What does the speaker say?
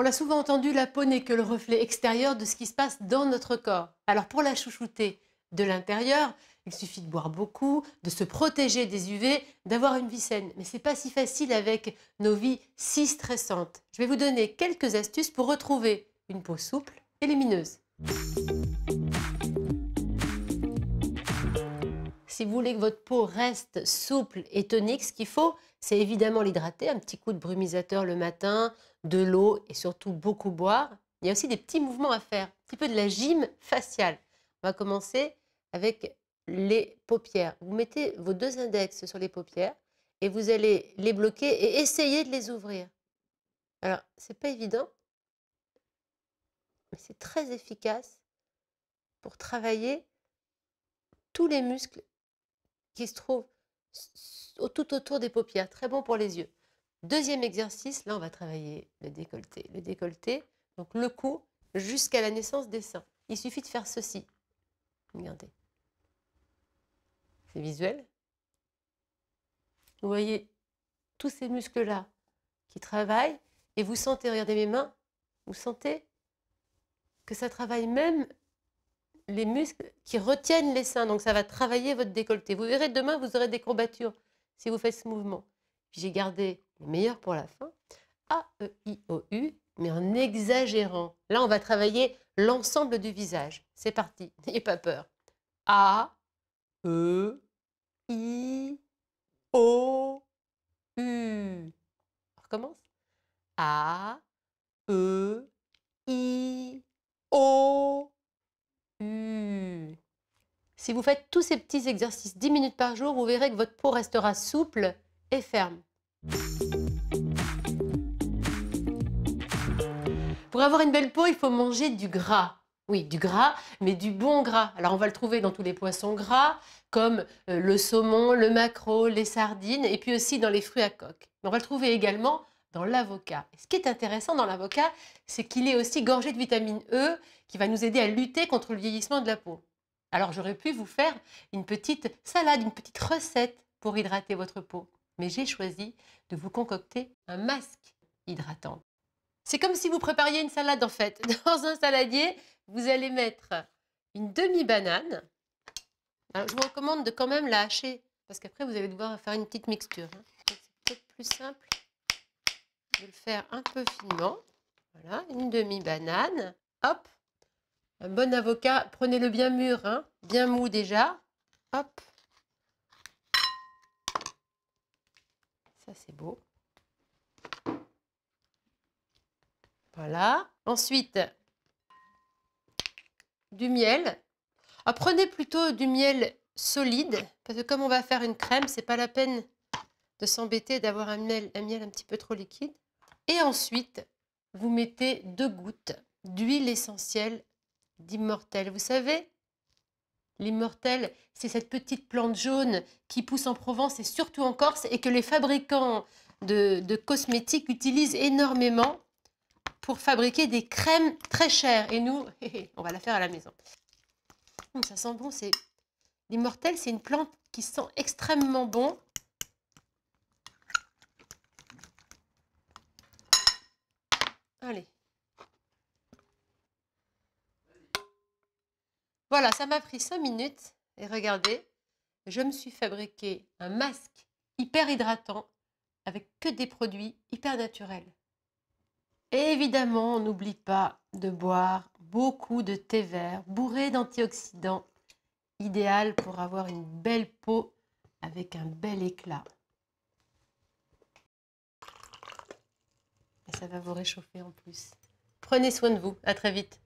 On l'a souvent entendu, la peau n'est que le reflet extérieur de ce qui se passe dans notre corps. Alors pour la chouchouter de l'intérieur, il suffit de boire beaucoup, de se protéger des UV, d'avoir une vie saine. Mais ce n'est pas si facile avec nos vies si stressantes. Je vais vous donner quelques astuces pour retrouver une peau souple et lumineuse. si vous voulez que votre peau reste souple et tonique, ce qu'il faut, c'est évidemment l'hydrater, un petit coup de brumisateur le matin, de l'eau et surtout beaucoup boire. Il y a aussi des petits mouvements à faire, un petit peu de la gym faciale. On va commencer avec les paupières. Vous mettez vos deux index sur les paupières et vous allez les bloquer et essayer de les ouvrir. Alors, c'est pas évident, mais c'est très efficace pour travailler tous les muscles qui se trouve tout autour des paupières, très bon pour les yeux. Deuxième exercice, là on va travailler le décolleté. Le décolleté, donc le cou jusqu'à la naissance des seins. Il suffit de faire ceci. Regardez. C'est visuel. Vous voyez tous ces muscles-là qui travaillent et vous sentez, regardez mes mains, vous sentez que ça travaille même les muscles qui retiennent les seins. Donc ça va travailler votre décolleté. Vous verrez, demain, vous aurez des courbatures si vous faites ce mouvement. J'ai gardé le meilleur pour la fin. A, E, I, O, U, mais en exagérant. Là, on va travailler l'ensemble du visage. C'est parti, n'ayez pas peur. A, E, I, O, U. On recommence. A, E, I, O, si vous faites tous ces petits exercices 10 minutes par jour, vous verrez que votre peau restera souple et ferme. Pour avoir une belle peau, il faut manger du gras. Oui, du gras, mais du bon gras. Alors on va le trouver dans tous les poissons gras, comme euh, le saumon, le maquereau, les sardines, et puis aussi dans les fruits à coque. on va le trouver également dans l'avocat. Ce qui est intéressant dans l'avocat, c'est qu'il est aussi gorgé de vitamine E qui va nous aider à lutter contre le vieillissement de la peau. Alors j'aurais pu vous faire une petite salade, une petite recette pour hydrater votre peau, mais j'ai choisi de vous concocter un masque hydratant. C'est comme si vous prépariez une salade en fait. Dans un saladier, vous allez mettre une demi-banane. je vous recommande de quand même la hacher, parce qu'après vous allez devoir faire une petite mixture. Hein. C'est peut-être plus simple de le faire un peu finement. Voilà, une demi-banane. Hop, un bon avocat, prenez-le bien mûr, hein. bien mou déjà. Hop. Ça, c'est beau. Voilà. Ensuite, du miel. Ah, prenez plutôt du miel solide, parce que comme on va faire une crème, c'est pas la peine de s'embêter d'avoir un miel, un miel un petit peu trop liquide. Et ensuite, vous mettez deux gouttes d'huile essentielle d'immortel. Vous savez, l'immortel, c'est cette petite plante jaune qui pousse en Provence et surtout en Corse et que les fabricants de, cosmétiques utilisent énormément pour fabriquer des crèmes très chères. Et nous, on va la faire à la maison. ça sent bon, c'est... L'immortel, c'est une plante qui sent extrêmement bon. Allez, Voilà, ça m'a pris 5 minutes. Et regardez, je me suis fabriqué un masque hyper hydratant avec que des produits hyper naturels. Et évidemment, on n'oublie pas de boire beaucoup de thé vert bourré d'antioxydants, idéal pour avoir une belle peau avec un bel éclat. Et ça va vous réchauffer en plus. Prenez soin de vous, à très vite.